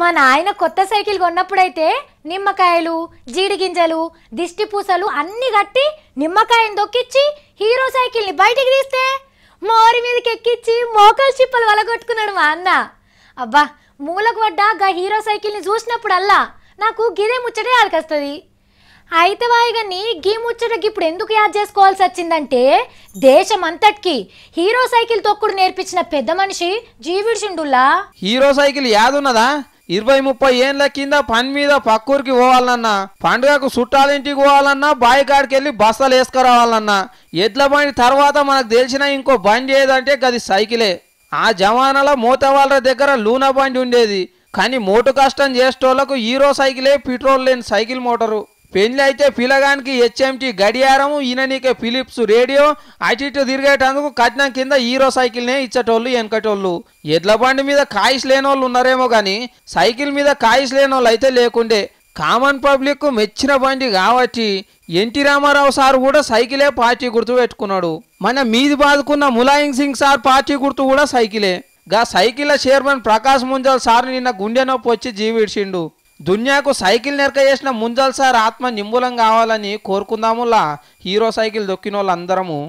మా నాయన కొత్త సైకిల్ కొన్నప్పుడైతే నిమ్మకాయలు జీడి గింజలు దిష్టి పూసలు అన్ని కట్టి నిమ్మకాయని దొక్కిచ్చి హీరో సైకిల్ని బయటికి తీస్తే మోరి మీదకి ఎక్కిచ్చి మోకల్ చిప్పలు వలగొట్టుకున్నాడు మా అన్న అబ్బా మూలకు పడ్డ గా హీరో సైకిల్ని చూసినప్పుడల్లా నాకు గిరే ముచ్చటే ఆలకొస్తుంది అయితే వాయిగని గీ ముచ్చటకి ఇప్పుడు ఎందుకు యాద్ చేసుకోవాల్సి వచ్చిందంటే దేశం అంతటికి హీరో సైకిల్ తొక్కుడు నేర్పించిన పెద్ద మనిషి జీవిడ్చిండుల్లా హీరో సైకిల్ యాదున్నదా ఇరవై ముప్పై ఏండ్ల కింద పని మీద పక్కూరికి పోవాలన్నా పండుగకు చుట్టాలింటికి పోవాలన్నా బావి వెళ్ళి బస్సలు వేసుకురావాలన్నా ఎడ్ల బండి తర్వాత మనకు తెలిసిన ఇంకో బండి ఏదంటే గది సైకిలే ఆ జమానాల మూతవాళ్ళ దగ్గర లూనా బండి ఉండేది కానీ మోటు కష్టం చేసేటోళ్లకు హీరో సైకిలే పెట్రోల్ లేని సైకిల్ మోటారు పెళ్లి అయితే పిల్లగానికి హెచ్ఎంటి గడియారం ఈననీకే ఫిలిప్స్ రేడియో అటు ఇటు తిరిగేటందుకు కట్నం కింద హీరో సైకిల్నే ఇచ్చేటోళ్ళు వెనకటోళ్ళు ఎడ్ల బండి మీద కాయిస్ లేనోళ్ళు ఉన్నారేమో కానీ సైకిల్ మీద కాయిస్ లేనోళ్ళు అయితే లేకుండే కామన్ పబ్లిక్ మెచ్చిన బండి కాబట్టి ఎన్టీ రామారావు సార్ కూడా సైకిలే పార్టీ గుర్తు పెట్టుకున్నాడు మన మీది బాదుకున్న ములాయం సింగ్ సార్ పార్టీ గుర్తు కూడా సైకిలే గా cycle chairman Prakash Munjal sir నిన్న గుండె నొప్పి వచ్చి జీవిడిచిండు దున్యాకు సైకిల్ నెరక చేసిన ముంజల్ సార్ ఆత్మ నిమ్ములం కావాలని కోరుకుందాములా హీరో సైకిల్ దొక్కిన వాళ్ళందరము